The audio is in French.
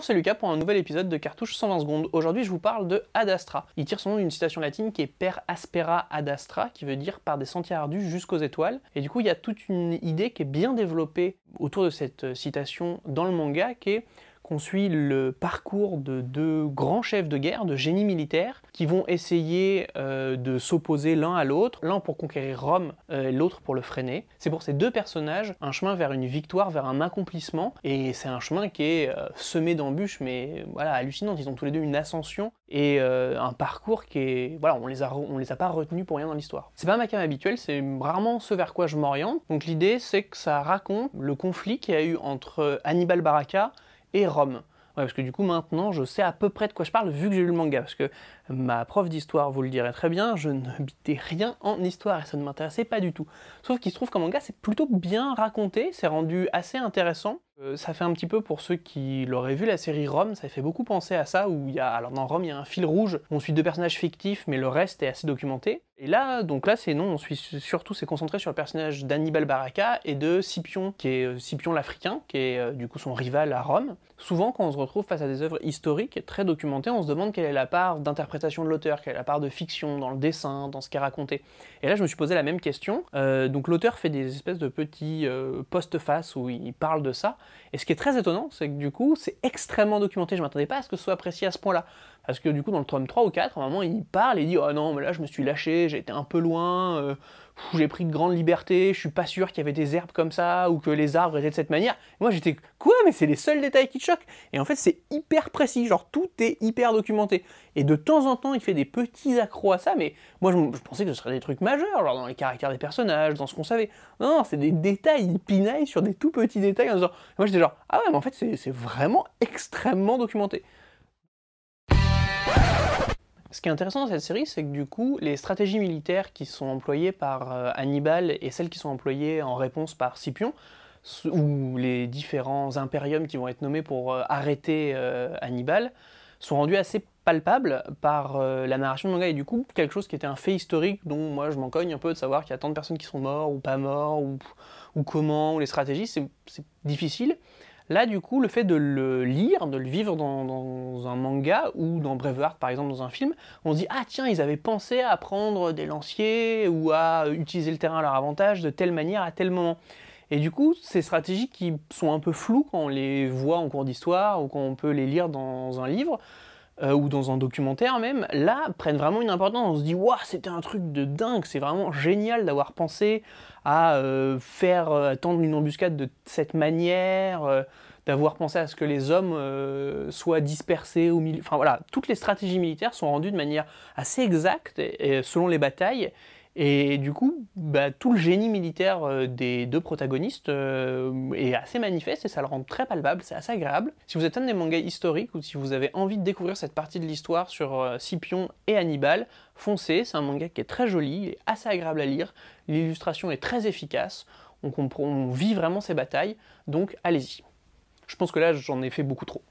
Bonjour, c'est Lucas pour un nouvel épisode de Cartouche 120 secondes. Aujourd'hui, je vous parle de Adastra. Il tire son nom d'une citation latine qui est Per aspera adastra qui veut dire par des sentiers ardus jusqu'aux étoiles. Et du coup, il y a toute une idée qui est bien développée autour de cette citation dans le manga, qui est on suit le parcours de deux grands chefs de guerre, de génie militaire, qui vont essayer euh, de s'opposer l'un à l'autre, l'un pour conquérir Rome, euh, l'autre pour le freiner. C'est pour ces deux personnages un chemin vers une victoire, vers un accomplissement, et c'est un chemin qui est euh, semé d'embûches, mais voilà, hallucinant. Ils ont tous les deux une ascension et un parcours qui est... Voilà, on les a, on les a pas retenus pour rien dans l'histoire. C'est pas ma cam habituelle, c'est rarement ce vers quoi je m'oriente. Donc l'idée, c'est que ça raconte le conflit qu'il y a eu entre Hannibal Baraka, et Rome. Ouais, parce que du coup, maintenant, je sais à peu près de quoi je parle vu que j'ai lu le manga. Parce que ma prof d'histoire vous le dirait très bien, je n'habitais rien en histoire et ça ne m'intéressait pas du tout. Sauf qu'il se trouve qu'en manga, c'est plutôt bien raconté, c'est rendu assez intéressant. Euh, ça fait un petit peu, pour ceux qui l'auraient vu, la série Rome, ça fait beaucoup penser à ça, où il y a, alors dans Rome, il y a un fil rouge, on suit deux personnages fictifs, mais le reste est assez documenté. Et là, donc là, c'est non, on suit surtout, c'est concentré sur le personnage d'Annibal Baraka et de Scipion, qui est euh, Scipion l'Africain, qui est euh, du coup son rival à Rome. Souvent, quand on se retrouve face à des œuvres historiques très documentées, on se demande quelle est la part d'interprétation de l'auteur, quelle est la part de fiction dans le dessin, dans ce qui est raconté. Et là, je me suis posé la même question. donc l'auteur fait des espèces de petits post-faces où il parle de ça. Et ce qui est très étonnant, c'est que du coup, c'est extrêmement documenté. Je ne m'attendais pas à ce que ce soit apprécié à ce point-là. Parce que du coup, dans le tome 3 ou 4, à un moment, il parle et dit Oh non, mais là, je me suis lâché, j'ai été un peu loin, euh, j'ai pris de grandes libertés, je suis pas sûr qu'il y avait des herbes comme ça ou que les arbres étaient de cette manière. moi, j'étais Quoi Mais c'est les seuls détails qui te choquent Et en fait, c'est hyper précis, genre tout est hyper documenté. Et de temps en temps, il fait des petits accros à ça, mais moi, je, pensais que ce serait des trucs majeurs, genre dans les caractères des personnages, dans ce qu'on savait. Non, non c'est des détails, il pinaille sur des tout petits détails en disant Moi, j'étais genre Ah ouais, mais en fait, c'est vraiment extrêmement documenté ce qui est intéressant dans cette série, c'est que du coup, les stratégies militaires qui sont employées par euh, Hannibal et celles qui sont employées en réponse par Scipion, ou les différents impériums qui vont être nommés pour euh, arrêter euh, Hannibal, sont rendues assez palpables par la narration de manga et du coup quelque chose qui était un fait historique dont moi je m'en cogne un peu de savoir qu'il y a tant de personnes qui sont mortes ou pas mortes ou comment ou les stratégies c'est difficile Là, du coup, le fait de le lire, de le vivre dans, un manga ou dans Braveheart, par exemple, dans un film, on se dit Ah, tiens, ils avaient pensé à prendre des lanciers ou à utiliser le terrain à leur avantage de telle manière à tel moment. Et du coup, ces stratégies qui sont un peu floues quand on les voit en cours d'histoire ou quand on peut les lire dans un livre, euh, ou dans un documentaire même, là, prennent vraiment une importance. On se dit, waouh, c'était un truc de dingue, c'est vraiment génial d'avoir pensé à euh, faire attendre euh, une embuscade de cette manière, d'avoir pensé à ce que les hommes soient dispersés au milieu. Enfin voilà, toutes les stratégies militaires sont rendues de manière assez exacte selon les batailles. Et du coup, bah, tout le génie militaire euh, des deux protagonistes euh, est assez manifeste et ça le rend très palpable, c'est assez agréable. Si vous êtes un des mangas historiques ou si vous avez envie de découvrir cette partie de l'histoire sur euh, Scipion et Hannibal, foncez, c'est un manga qui est très joli, il est assez agréable à lire, l'illustration est très efficace, on, comprend, on vit vraiment ces batailles, donc allez-y. Je pense que là, j'en ai fait beaucoup trop.